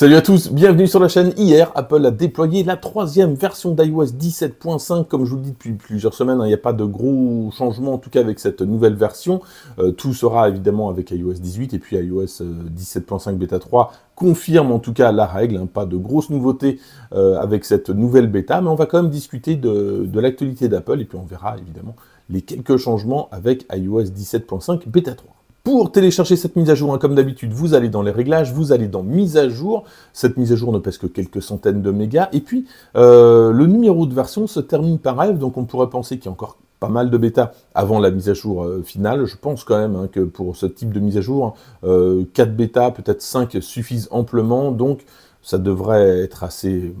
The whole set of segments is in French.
Salut à tous, bienvenue sur la chaîne. Hier, Apple a déployé la troisième version d'iOS 17.5. Comme je vous le dis depuis plusieurs semaines, hein. il n'y a pas de gros changements, en tout cas avec cette nouvelle version. Euh, tout sera évidemment avec iOS 18 et puis iOS 17.5 euh, bêta 3 confirme en tout cas la règle, hein. pas de grosses nouveautés euh, avec cette nouvelle bêta, mais on va quand même discuter de, de l'actualité d'Apple et puis on verra évidemment les quelques changements avec iOS 17.5 bêta 3. Pour télécharger cette mise à jour, hein, comme d'habitude, vous allez dans les réglages, vous allez dans mise à jour. Cette mise à jour ne pèse que quelques centaines de mégas. Et puis, euh, le numéro de version se termine par rêve, donc on pourrait penser qu'il y a encore pas mal de bêta avant la mise à jour euh, finale. Je pense quand même hein, que pour ce type de mise à jour, 4 hein, euh, bêta, peut-être 5 suffisent amplement. Donc, ça devrait être assez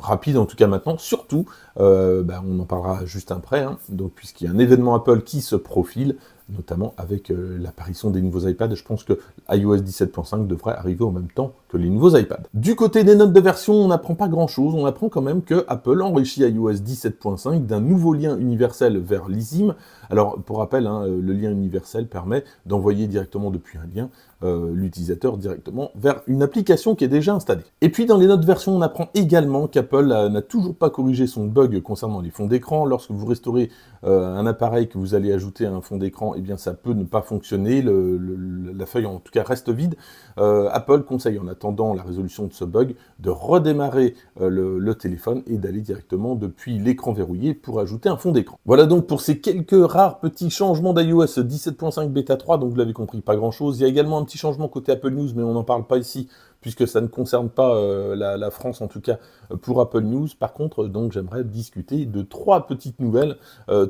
rapide, en tout cas maintenant. Surtout, bah, on en parlera juste après, donc puisqu'il y a un événement Apple qui se profile, notamment avec euh, l'apparition des nouveaux iPads. Je pense que iOS 17.5 devrait arriver en même temps les nouveaux iPads. Du côté des notes de version, on n'apprend pas grand-chose, on apprend quand même que Apple enrichit iOS 17.5 d'un nouveau lien universel vers l'ISIM. Alors, pour rappel, hein, euh, le lien universel permet d'envoyer directement depuis un lien euh, l'utilisateur directement vers une application qui est déjà installée. Et puis, dans les notes de version, on apprend également qu'Apple n'a toujours pas corrigé son bug concernant les fonds d'écran. Lorsque vous restaurez euh, un appareil que vous allez ajouter à un fond d'écran, et eh bien, ça peut ne pas fonctionner, la feuille en tout cas reste vide. Apple conseille en attendant la résolution de ce bug, de redémarrer euh, le, téléphone et d'aller directement depuis l'écran verrouillé pour ajouter un fond d'écran. Voilà donc pour ces quelques rares petits changements d'iOS 17.5 bêta 3, donc vous l'avez compris, pas grand chose. Il y a également un petit changement côté Apple News, mais on n'en parle pas ici puisque ça ne concerne pas euh, la, France en tout cas euh, pour Apple News. Par contre, euh, donc j'aimerais discuter de trois petites nouvelles,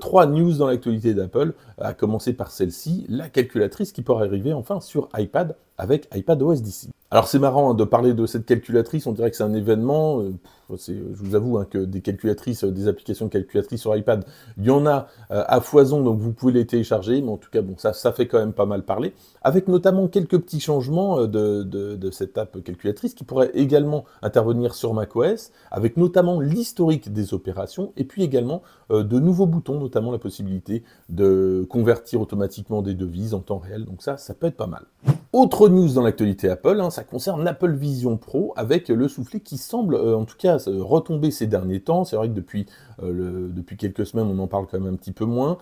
trois news dans l'actualité d'Apple, à commencer par celle-ci, la calculatrice qui pourrait arriver enfin sur iPad avec iPadOS d'ici. Alors c'est marrant hein, de parler de cette calculatrice, on dirait que c'est un événement. je vous avoue hein, que des calculatrices, des applications calculatrices sur iPad, il y en a à foison, donc vous pouvez les télécharger, mais en tout cas bon, ça, fait quand même pas mal parler, avec notamment quelques petits changements de, de, cette app calculatrice qui pourrait également intervenir sur macOS, avec notamment l'historique des opérations, et puis également euh, de nouveaux boutons, notamment la possibilité de convertir automatiquement des devises en temps réel. Donc ça, ça peut être pas mal. Autre news dans l'actualité Apple, hein, ça concerne l'Apple Vision Pro, avec le soufflet qui semble, euh, en tout cas, euh, retomber ces derniers temps. C'est vrai que depuis, depuis quelques semaines, on en parle quand même un petit peu moins.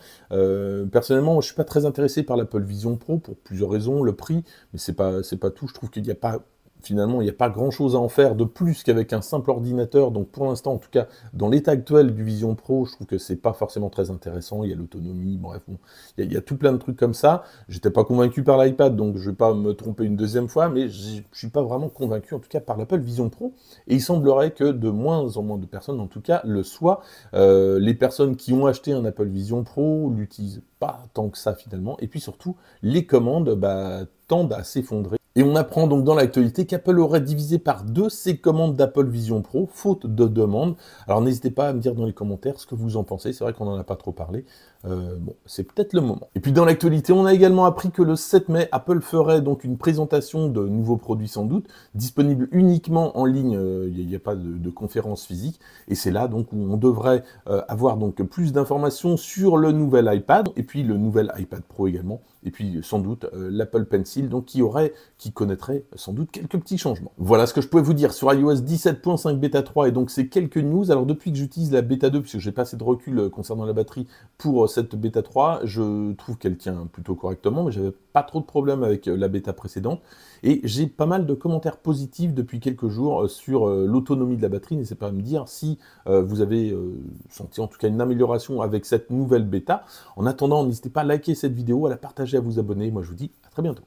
personnellement, je suis pas très intéressé par l'Apple Vision Pro pour plusieurs raisons. Le prix, mais c'est pas, c'est pas tout. Je trouve qu'il n'y a pas finalement, il n'y a pas grand-chose à en faire de plus qu'avec un simple ordinateur. Donc pour l'instant, en tout cas, dans l'état actuel du Vision Pro, je trouve que ce n'est pas forcément très intéressant. Il y a l'autonomie, bref, il, y a, tout plein de trucs comme ça. J'étais pas convaincu par l'iPad, donc je ne vais pas me tromper une deuxième fois, mais je ne suis pas vraiment convaincu, en tout cas, par l'Apple Vision Pro. Et il semblerait que de moins en moins de personnes, en tout cas, le soient. Euh, les personnes qui ont acheté un Apple Vision Pro l'utilisent pas tant que ça finalement. Et puis surtout, les commandes bah, tendent à s'effondrer. Et on apprend donc dans l'actualité qu'Apple aurait divisé par deux ses commandes d'Apple Vision Pro, faute de demande. Alors n'hésitez pas à me dire dans les commentaires ce que vous en pensez, c'est vrai qu'on n'en a pas trop parlé, euh, c'est peut-être le moment. Et puis dans l'actualité, on a également appris que le 7 mai, Apple ferait donc une présentation de nouveaux produits sans doute, disponibles uniquement en ligne, euh, il n'y a, pas de, conférence physique, et c'est là donc où on devrait euh, avoir donc plus d'informations sur le nouvel iPad, et puis le nouvel iPad Pro également, et puis sans doute l'Apple Pencil, donc qui aurait, qui connaîtrait sans doute quelques petits changements. Voilà ce que je pouvais vous dire sur iOS 17.5 Beta 3, et donc c'est quelques news. Alors depuis que j'utilise la Beta 2, puisque j'ai pas assez de recul concernant la batterie pour cette bêta 3, je trouve qu'elle tient plutôt correctement, mais j'avais pas trop de problèmes avec euh, la bêta précédente. Et j'ai pas mal de commentaires positifs depuis quelques jours euh, sur euh, l'autonomie de la batterie. N'hésitez pas à me dire si vous avez senti en tout cas une amélioration avec cette nouvelle bêta. En attendant, n'hésitez pas à liker cette vidéo, à la partager, à vous abonner. Moi, je vous dis à très bientôt.